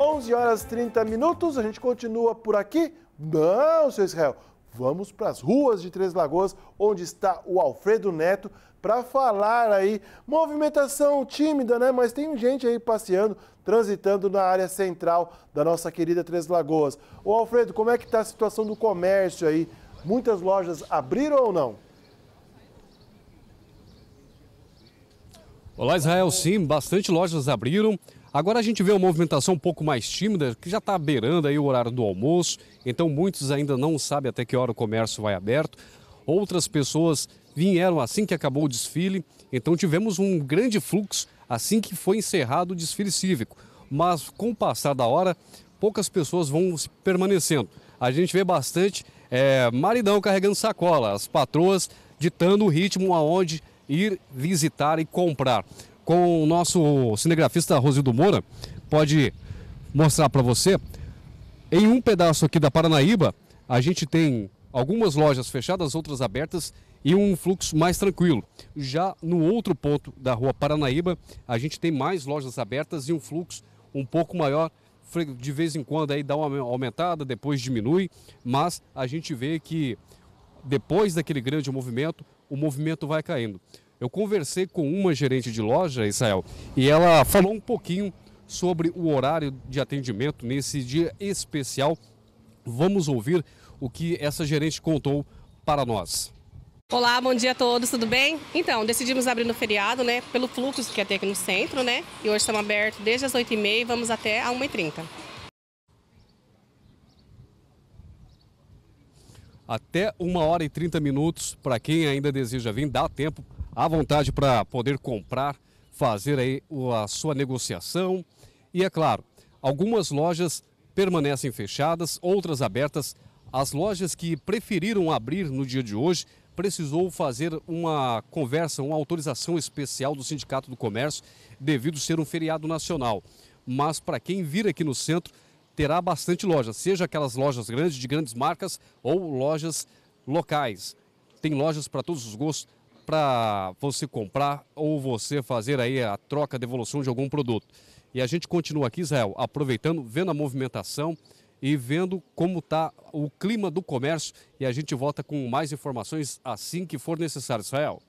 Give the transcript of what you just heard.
11 horas 30 minutos, a gente continua por aqui. Não, seu Israel, vamos para as ruas de Três Lagoas, onde está o Alfredo Neto, para falar aí. Movimentação tímida, né? Mas tem gente aí passeando, transitando na área central da nossa querida Três Lagoas. Ô Alfredo, como é que está a situação do comércio aí? Muitas lojas abriram ou não? Olá, Israel. Sim, bastante lojas abriram. Agora a gente vê uma movimentação um pouco mais tímida, que já está beirando aí o horário do almoço, então muitos ainda não sabem até que hora o comércio vai aberto. Outras pessoas vieram assim que acabou o desfile, então tivemos um grande fluxo assim que foi encerrado o desfile cívico. Mas com o passar da hora, poucas pessoas vão permanecendo. A gente vê bastante é, maridão carregando sacola, as patroas ditando o ritmo aonde ir visitar e comprar. Com o nosso cinegrafista Rosildo Moura, pode mostrar para você. Em um pedaço aqui da Paranaíba, a gente tem algumas lojas fechadas, outras abertas e um fluxo mais tranquilo. Já no outro ponto da rua Paranaíba, a gente tem mais lojas abertas e um fluxo um pouco maior. De vez em quando aí dá uma aumentada, depois diminui, mas a gente vê que depois daquele grande movimento, o movimento vai caindo. Eu conversei com uma gerente de loja, Israel, e ela falou um pouquinho sobre o horário de atendimento nesse dia especial. Vamos ouvir o que essa gerente contou para nós. Olá, bom dia a todos, tudo bem? Então, decidimos abrir no feriado, né, pelo fluxo que ia é ter aqui no centro, né, e hoje estamos abertos desde as 8h30 e vamos até a 1h30. até 1 hora e 30 minutos. Para quem ainda deseja vir, dá tempo à vontade para poder comprar, fazer aí a sua negociação. E é claro, algumas lojas permanecem fechadas, outras abertas. As lojas que preferiram abrir no dia de hoje precisou fazer uma conversa, uma autorização especial do Sindicato do Comércio, devido ser um feriado nacional. Mas para quem vir aqui no centro, terá bastante lojas, seja aquelas lojas grandes, de grandes marcas ou lojas locais. Tem lojas para todos os gostos, para você comprar ou você fazer aí a troca, a devolução de algum produto. E a gente continua aqui, Israel, aproveitando, vendo a movimentação e vendo como está o clima do comércio. E a gente volta com mais informações assim que for necessário, Israel.